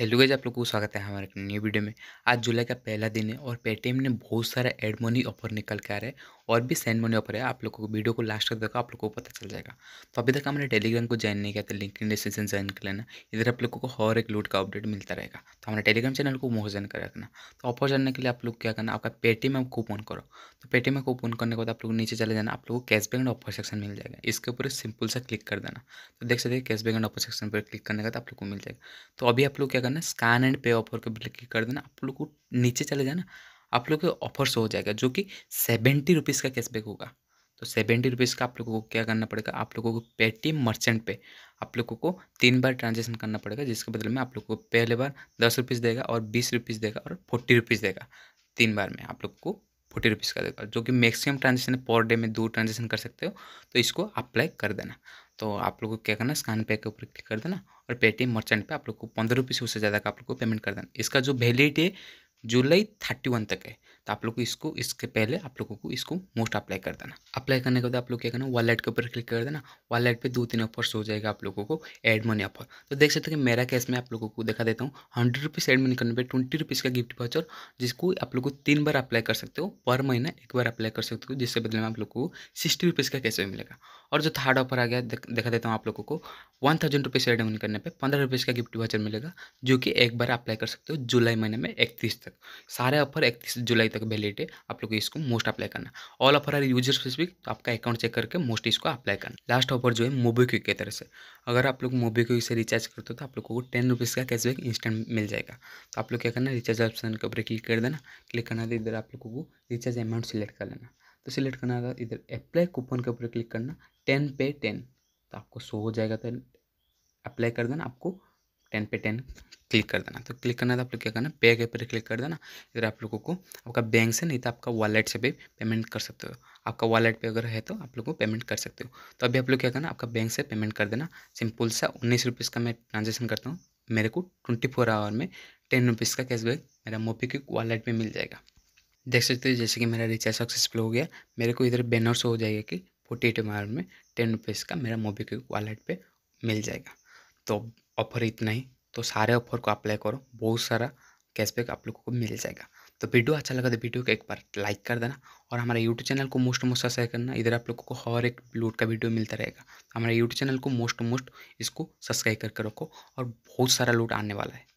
hello guys आप लोग को स्वागत है हमारे न्यू वीडियो में आज जुलाई का पहला दिन है और पेटीएम ने बहुत सारा एड मनी ऑफर निकल के आ रहा है और भी सैन मनी ऑफर है आप लोगों को वीडियो को लास्ट तक देखो आप लोगों को पता चल जाएगा तो अभी तक हमारे टेलीग्राम को ज्वाइन नहीं किया था लिंक डिस्क्रिप्शन ज्वाइन कर लेना इधर आप लोगों को हर एक लूट का अपडेट मिलता रहेगा तो हमारे टेलीग्राम चैनल को ज्वाइन कर रखना तो ऑफर जानने के लिए आप लोग क्या करना आपका पेटीएम कूपन करो तो पेटीएम कूपन करने के बाद आप लोग नीचे चले जाना आप लोग को कैशबैक एंड ऑफर सेक्शन मिल जाएगा इसके ऊपर सिंपल सा क्लिक कर देना तो देख सकते हैं कैशबैक एंड ऑफर सेक्शन पर क्लिक करने के बाद आप लोग को मिल जाएगा तो अभी आप लोग क्या करना स्कैन एंड पे ऑफर के क्लिक कर देना आप लोग को नीचे चले जाना आप लोग को ऑफर शो हो जाएगा जो कि सेवेंटी रुपीज़ का कैशबैक होगा तो सेवेंटी रुपीज़ का आप लोगों को क्या करना पड़ेगा आप लोगों को पेटीएम मर्चेंट पे आप लोगों को तीन बार ट्रांजेक्शन करना पड़ेगा जिसके बदले में आप लोगों को पहले बार दस रुपीज़ देगा और बीस रुपीज़ देगा और फोर्टी रुपीज़ देगा तीन बार में आप लोग को फोर्टी रुपीज़ का देगा जो कि मैक्सिमम ट्रांजेक्शन पर डे में दो ट्रांजेक्शन कर सकते हो तो इसको अप्लाई कर देना तो आप लोग को क्या करना स्कैन पे के ऊपर क्लिक कर देना और पेटीएम मर्चेंट पे आप लोग को पंद्रह रुपीज़ से ज़्यादा का आप लोग को पेमेंट कर देना इसका जो वैलिडिटी है जुलाई थर्टी वन तक है तो आप लोग को इसको इसके पहले आप लोगों को इसको मोस्ट अप्लाई कर देना अप्लाई करने के बाद आप लोग क्या करना वॉलेट के ऊपर क्लिक कर देना वॉलेट पे दो तीन ऑफर्स हो जाएगा आप लोगों को एड मनी ऑफर तो देख सकते हैं कि मेरा कैश में आप लोगों को दिखा देता हूँ हंड्रेड रुपीज़ एड मनी करने पर ट्वेंटी रुपीज़ का गिफ्ट वाचर जिसको आप लोग को तीन बार अप्लाई कर सकते हो पर महीना एक बार अप्लाई कर सकते हो जिससे बदले में आप लोग को सिक्सटी रुपीज़ का कैश में मिलेगा और जो थर्ड ऑफर आ गया दिखा देता हूँ आप लोगों को one thousand rupees add money करने पर पंद्रह रुपीज़ का गिफ्ट वाचर मिलेगा जो कि एक बार अप्लाई कर सकते हो जुलाई महीने में इकतीस तक सारे ऑफर इकतीस जुलाई तक है आप लोग इसको मोस्ट अप्लाई करना all offer are user specific तो आपका अकाउंट चेक करके मोस्ट इसको अप्लाई करना लास्ट ऑफर जो है मोबी क्विक की तरह से अगर आप लोग मोबी क्विक से रिचार्ज करते हो तो आप लोगों को टेन रुपीज़ का कैशबैक इंस्टेंट मिल जाएगा तो आप लोग क्या करना रिचार्ज ऑप्शन के ऊपर क्लिक कर देना क्लिक करना तो इधर आप लोगों को रिचार्ज अमाउंट सिलेक्ट कर लेना तो सिलेक्ट करना था इधर अप्लाई कूपन के ऊपर क्लिक करना टेन पे टेन तो आपको शो हो जाएगा तो अप्लाई कर देना आपको टेन पे टेन क्लिक कर देना तो क्लिक करना तो आप लोग क्या करना पे के पर क्लिक कर देना इधर आप लोगों को आपका बैंक से नहीं तो आपका वॉलेट से भी पेमेंट कर सकते हो आपका वॉलेट पे अगर है तो आप लोग को पेमेंट कर सकते हो तो अभी आप लोग क्या करना आपका बैंक से पेमेंट कर देना सिंपल सा उन्नीस रुपीज़ का मैं ट्रांजेक्शन करता हूँ मेरे को ट्वेंटी फोर आवर में टेन रुपीज़ का कैशबैक मेरा मोबीक्विक वॉलेट में मिल जाएगा देख सकते हो जैसे कि मेरा रिचार्ज सक्सेसफुल हो गया मेरे को इधर बैनर शो हो जाएगा कि फोर्टी एट आवर में टेन रुपीज़ का मेरा मोबीक्विक वॉलेट पर मिल जाएगा तो ऑफर इतना ही तो सारे ऑफर को अप्लाई करो बहुत सारा कैशबैक आप लोगों को मिल जाएगा तो वीडियो अच्छा लगा तो वीडियो को एक बार लाइक कर देना और हमारे यूट्यूब चैनल को मोस्ट मोस्ट सब्सक्राइब करना इधर आप लोगों को हर एक लूट का वीडियो मिलता रहेगा हमारे यूट्यूब चैनल को मोस्ट मोस्ट इसको सब्सक्राइब करके रखो और बहुत सारा लूट आने वाला है